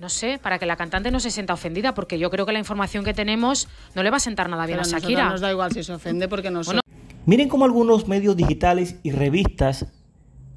no sé, para que la cantante no se sienta ofendida, porque yo creo que la información que tenemos no le va a sentar nada bien a Shakira. Nos da igual si se ofende porque no Miren cómo algunos medios digitales y revistas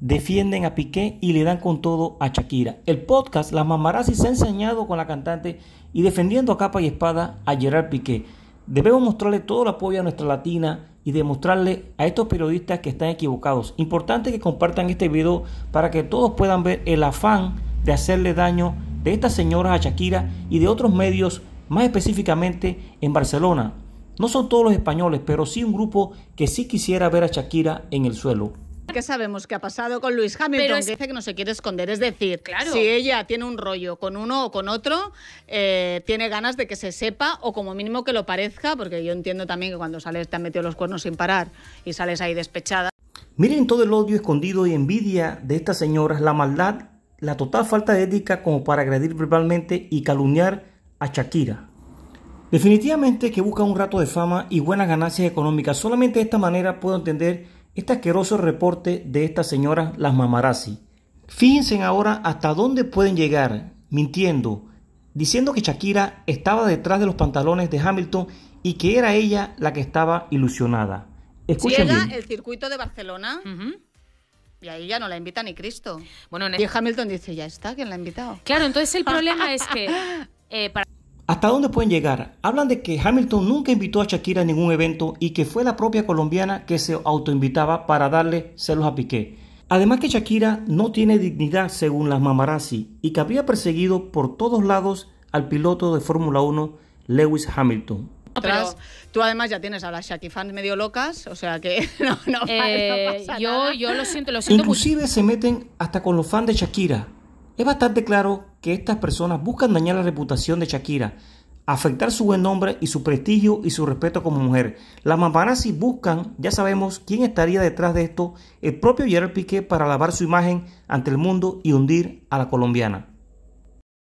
defienden a Piqué y le dan con todo a Shakira. El podcast Las Mamarazzi se ha enseñado con la cantante y defendiendo a capa y espada a Gerard Piqué. Debemos mostrarle todo el apoyo a nuestra latina y demostrarle a estos periodistas que están equivocados. Importante que compartan este video para que todos puedan ver el afán de hacerle daño a de estas señoras a Shakira y de otros medios, más específicamente en Barcelona. No son todos los españoles, pero sí un grupo que sí quisiera ver a Shakira en el suelo. Que sabemos ¿Qué ha pasado con Luis Hamilton, pero dice que no se quiere esconder. Es decir, claro. si ella tiene un rollo con uno o con otro, eh, tiene ganas de que se sepa o como mínimo que lo parezca, porque yo entiendo también que cuando sales te han metido los cuernos sin parar y sales ahí despechada. Miren todo el odio escondido y envidia de estas señoras, la maldad la total falta de ética como para agredir verbalmente y calumniar a Shakira. Definitivamente que busca un rato de fama y buenas ganancias económicas. Solamente de esta manera puedo entender este asqueroso reporte de estas señora las mamarazzi. Fíjense ahora hasta dónde pueden llegar mintiendo, diciendo que Shakira estaba detrás de los pantalones de Hamilton y que era ella la que estaba ilusionada. Llega el circuito de Barcelona. Y ahí ya no la invita ni Cristo. Bueno, y Hamilton dice, ya está, ¿quién la ha invitado? Claro, entonces el problema es que... Eh, ¿Hasta dónde pueden llegar? Hablan de que Hamilton nunca invitó a Shakira a ningún evento y que fue la propia colombiana que se autoinvitaba para darle celos a Piqué. Además que Shakira no tiene dignidad según las mamarazzi y que había perseguido por todos lados al piloto de Fórmula 1 Lewis Hamilton. Pero tú además ya tienes a las Shaki fans medio locas, o sea que no, no, eh, yo, lo siento, lo siento. Inclusive se meten hasta con los fans de Shakira. Es bastante claro que estas personas buscan dañar la reputación de Shakira, afectar su buen nombre y su prestigio y su respeto como mujer. Las maparazzi buscan, ya sabemos quién estaría detrás de esto, el propio Gerard Piqué para lavar su imagen ante el mundo y hundir a la colombiana.